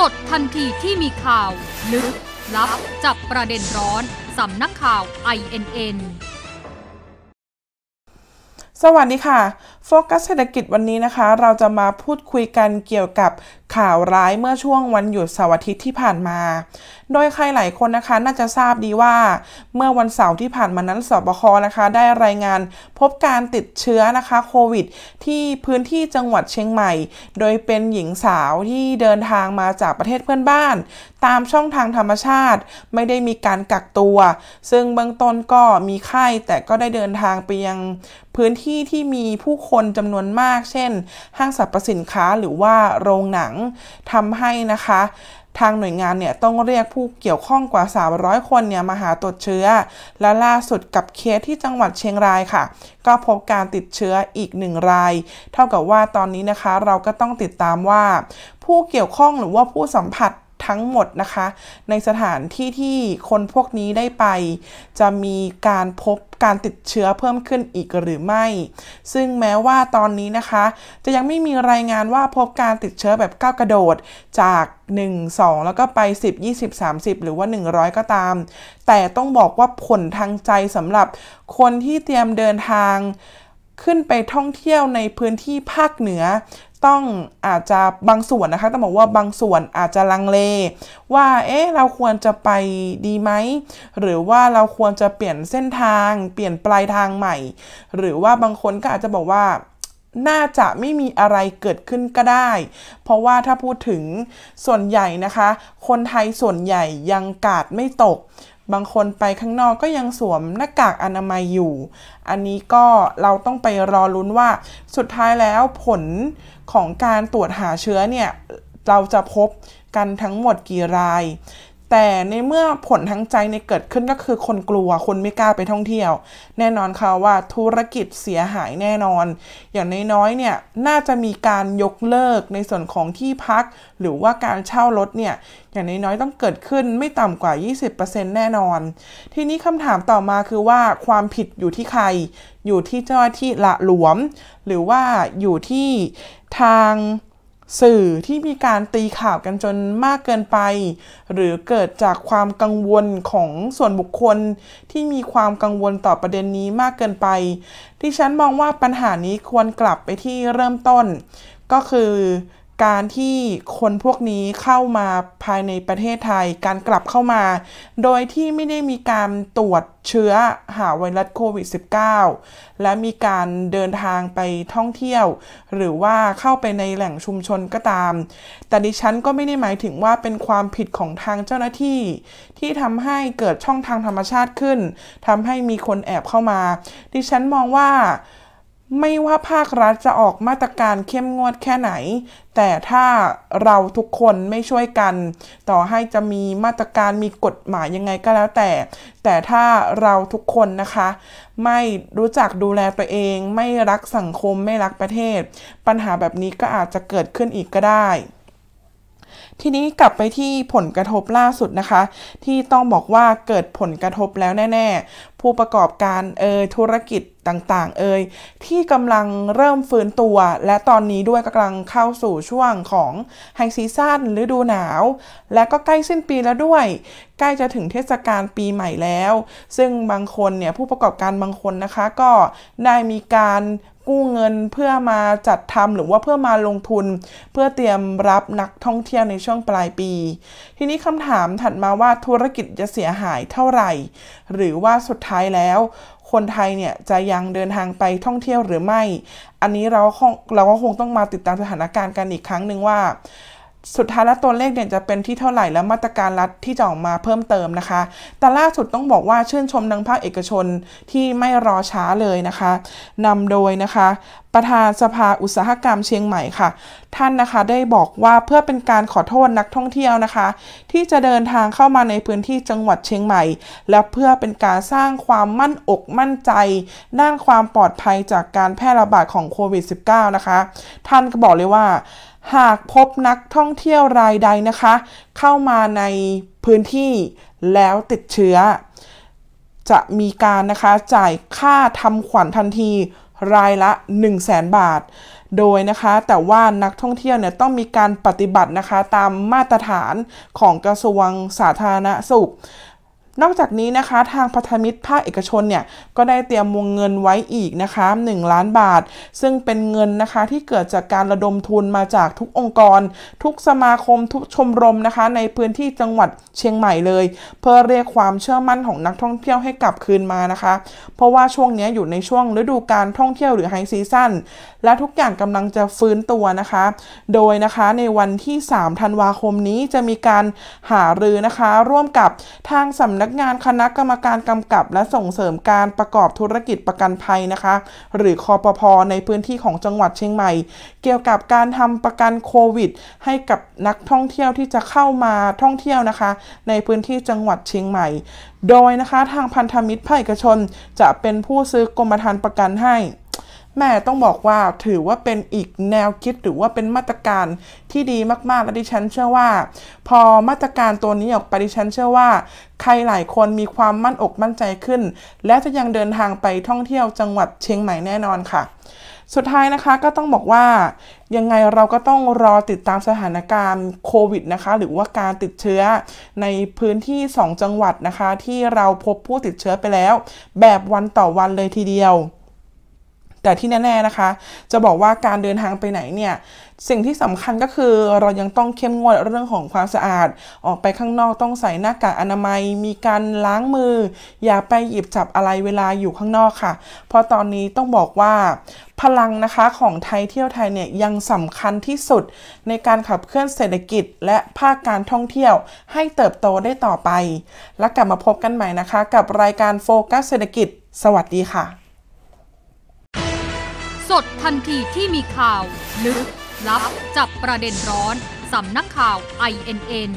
สดทันทีที่มีข่าวลึกลับจับประเด็นร้อน สำนักข่าว INN สวัสดีค่ะ โฟกัสเศรษฐกิจวันนี้นะคะ เราจะมาพูดคุยกันเกี่ยวกับข่าวร้ายเมื่อช่วงวันหยุดเสาร์อาทิตย์ที่ผ่านมา โดยใครหลายคนนะคะน่าจะทราบดีว่า เมื่อวันเสาร์ที่ผ่านมานั้นสบคนะคะ ได้รายงานพบการติดเชื้อนะคะ โควิด ที่พื้นที่จังหวัดเชียงใหม่ โดยเป็นหญิงสาวที่เดินทางมาจากประเทศเพื่อนบ้าน ตามช่องทางธรรมชาติ ไม่ได้มีการกักตัว ซึ่งเบื้องต้นก็มีไข้แต่ก็ได้เดินทางไปยัง พื้นที่ที่มีผู้คนจำนวนมาก เช่นห้างสรรพสินค้าหรือว่าโรงหนังทำให้นะคะ ทางหน่วยงานเนี่ยต้องเรียกผู้เกี่ยวข้องกว่า 300 คนเนี่ยมาหาตรวจเชื้อ และล่าสุดกับเคสที่จังหวัดเชียงรายค่ะ ก็พบการติดเชื้ออีกหนึ่งราย เท่ากับว่าตอนนี้นะคะเราก็ต้องติดตามว่า ผู้เกี่ยวข้องหรือว่าผู้สัมผัสทั้งหมดนะคะในสถานที่ที่คนพวกนี้ได้ไป จะมีการพบการติดเชื้อเพิ่มขึ้นอีกหรือไม่ ซึ่งแม้ว่าตอนนี้นะคะ จะยังไม่มีรายงานว่าพบการติดเชื้อแบบก้าวกระโดดจาก 1 2 แล้วก็ไป 10 20 30 หรือว่า 100 ก็ตาม แต่ต้องบอกว่าผลทางใจสำหรับคนที่เตรียมเดินทางขึ้นไปท่องเที่ยวในพื้นที่ภาคเหนือต้องอาจจะบางส่วนนะคะต้องบอกว่าบางส่วนอาจจะลังเล ว่า เอ๊ะ เราควรจะไปดีไหม หรือว่าเราควรจะเปลี่ยนเส้นทาง เปลี่ยนปลายทางใหม่ หรือว่าบางคนก็อาจจะบอกว่า น่าจะไม่มีอะไรเกิดขึ้นก็ได้ เพราะว่าถ้าพูดถึงส่วนใหญ่นะคะ คนไทยส่วนใหญ่ยังกาดไม่ตกบางคนไปข้างนอกก็ยังสวมหน้ากากอนามัยอยู่ อันนี้ก็เราต้องไปรอลุ้นว่าสุดท้ายแล้วผลของการตรวจหาเชื้อเนี่ย เราจะพบกันทั้งหมดกี่รายแต่ในเมื่อผลทั้งใจในเกิดขึ้นก็คือคนกลัวคนไม่กล้าไปท่องเที่ยว แน่นอนค่ะว่าธุรกิจเสียหายแน่นอน อย่างน้อยๆเนี่ยน่าจะมีการยกเลิกในส่วนของที่พัก หรือว่าการเช่ารถเนี่ยอย่างน้อยๆต้องเกิดขึ้นไม่ต่ำกว่า 20%แน่นอน ทีนี้คำถามต่อมาคือว่าความผิดอยู่ที่ใคร อยู่ที่เจ้าที่ละหลวม หรือว่าอยู่ที่ทางสื่อที่มีการตีข่าวกันจนมากเกินไป หรือเกิดจากความกังวลของส่วนบุคคลที่มีความกังวลต่อประเด็นนี้มากเกินไป ที่ฉันมองว่าปัญหานี้ควรกลับไปที่เริ่มต้น ก็คือการที่คนพวกนี้เข้ามาภายในประเทศไทยการกลับเข้ามาโดยที่ไม่ได้มีการตรวจเชื้อหาไวรัสโควิด -19 และมีการเดินทางไปท่องเที่ยว หรือว่าเข้าไปในแหล่งชุมชนก็ตาม แต่ดิฉันก็ไม่ได้หมายถึงว่าเป็นความผิดของทางเจ้าหน้าที่ที่ทำให้เกิดช่องทางธรรมชาติขึ้นทำให้มีคนแอบเข้ามา ดิฉันมองว่าไม่ว่าภาครัฐจะออกมาตรการเข้มงวดแค่ไหน แต่ถ้าเราทุกคนไม่ช่วยกัน ต่อให้จะมีมาตรการมีกฎหมายยังไงก็แล้วแต่ แต่ถ้าเราทุกคนนะคะ ไม่รู้จักดูแลตัวเอง ไม่รักสังคมไม่รักประเทศ ปัญหาแบบนี้ก็อาจจะเกิดขึ้นอีกก็ได้ทีนี้กลับไปที่ผลกระทบล่าสุดนะคะ ที่ต้องบอกว่าเกิดผลกระทบแล้วแน่ๆ ผู้ประกอบการเอยธุรกิจต่างๆ เอยที่กำลังเริ่มฟื้นตัว และตอนนี้ด้วยกำลังเข้าสู่ช่วงของไฮซีซั่นฤดูหนาว และก็ใกล้สิ้นปีแล้วด้วย ใกล้จะถึงเทศกาลปีใหม่แล้ว ซึ่งบางคนเนี่ยผู้ประกอบการบางคนนะคะก็ได้มีการกู้เงินเพื่อมาจัดทำหรือว่าเพื่อมาลงทุน เพื่อเตรียมรับนักท่องเที่ยวในช่วงปลายปี ทีนี้คำถามถัดมาว่าธุรกิจจะเสียหายเท่าไหร่ หรือว่าสุดท้ายแล้ว คนไทยเนี่ย จะยังเดินทางไปท่องเที่ยวหรือไม่ อันนี้เราเราก็คงต้องมาติดตามสถานการณ์กันอีกครั้งหนึ่งว่าสุดท้ายแล้วตัวเลขเนี่ยจะเป็นที่เท่าไหร่และมาตรการรัฐที่จะออกมาเพิ่มเติมนะคะ แต่ล่าสุดต้องบอกว่าชื่นชมนังภาคเอกชนที่ไม่รอช้าเลยนะคะนำโดยนะคะ ประธานสภาอุตสาหกรรมเชียงใหม่ค่ะ ท่านนะคะได้บอกว่าเพื่อเป็นการขอโทษนักท่องเที่ยวนะคะ ที่จะเดินทางเข้ามาในพื้นที่จังหวัดเชียงใหม่ และเพื่อเป็นการสร้างความมั่นอกมั่นใจด้านความปลอดภัยจากการแพร่ระบาดของโควิด -19 นะคะ ท่านก็บอกเลยว่าหากพบนักท่องเที่ยวรายใดนะคะ เข้ามาในพื้นที่แล้วติดเชื้อ จะมีการนะคะจ่ายค่าทำขวัญทันทีรายละ1 0 0 0 0แบาท โดยนะคะแต่ว่านักท่องเที่ยวเนี่ยต้องมีการปฏิบัตินะคะตามมาตรฐานของกระทรวงสาธารณสุขนอกจากนี้นะคะทางพัฒมิตรภาคเอกชนเนี่ยก็ได้เตรียมวงเงินไว้อีกนะคะ1ล้านบาทซึ่งเป็นเงินนะคะ ที่เกิดจากการระดมทุนมาจากทุกองค์กร ทุกสมาคมทุกชมรมนะคะ ในพื้นที่จังหวัดเชียงใหม่เลย เพื่อเรียกความเชื่อมั่นของนักท่องเที่ยวให้กลับคืนมานะคะ เพราะว่าช่วงนี้อยู่ในช่วงฤดูการท่องเที่ยวหรือไฮซีซั่นและทุกอย่างกำลังจะฟื้นตัวนะคะ โดยนะคะในวันที่3ธันวาคมนี้จะมีการหารือนะคะร่วมกับทางสำนักนักงานคณะกรรมการกำกับและส่งเสริมการประกอบธุรกิจประกันภัยนะคะ หรือคอปพในพื้นที่ของจังหวัดเชียงใหม่ เกี่ยวกับการทำประกันโควิด ให้กับนักท่องเที่ยวที่จะเข้ามาท่องเที่ยวนะคะ ในพื้นที่จังหวัดเชียงใหม่ โดยนะคะทางพันธมิตรภาคเอกชนจะเป็นผู้ซื้อกรมธรรม์ประกันให้แม่ต้องบอกว่าถือว่าเป็นอีกแนวคิดหรือว่าเป็นมาตรการที่ดีมากๆ และดิฉันเชื่อว่า พอมาตรการตัวนี้ออกไปดิฉันเชื่อว่า ใครหลายคนมีความมั่นอกมั่นใจขึ้น และจะยังเดินทางไปท่องเที่ยวจังหวัดเชียงใหม่แน่นอนค่ะสุดท้ายนะคะก็ต้องบอกว่ายังไงเราก็ต้องรอติดตามสถานการณ์โควิดนะคะหรือว่าการติดเชื้อ ในพื้นที่ 2 จังหวัดนะคะ ที่เราพบผู้ติดเชื้อไปแล้วแบบวันต่อวันเลยทีเดียวแต่ที่แน่ ๆ นะคะ จะบอกว่าการเดินทางไปไหนเนี่ย สิ่งที่สำคัญก็คือเรายังต้องเข้มงวดเรื่องของความสะอาด ออกไปข้างนอกต้องใส่หน้ากากอนามัย มีการล้างมือ อย่าไปหยิบจับอะไรเวลาอยู่ข้างนอกค่ะ เพราะตอนนี้ต้องบอกว่า พลังนะคะของไทยเที่ยวไทยเนี่ยยังสำคัญที่สุด ในการขับเคลื่อนเศรษฐกิจและภาคการท่องเที่ยว ให้เติบโตได้ต่อไป และกลับมาพบกันใหม่นะคะ กับรายการโฟกัสเศรษฐกิจ สวัสดีค่ะดทันทีที่มีข่าวลึกลับ จับประเด็นร้อน สำนักข่าว INN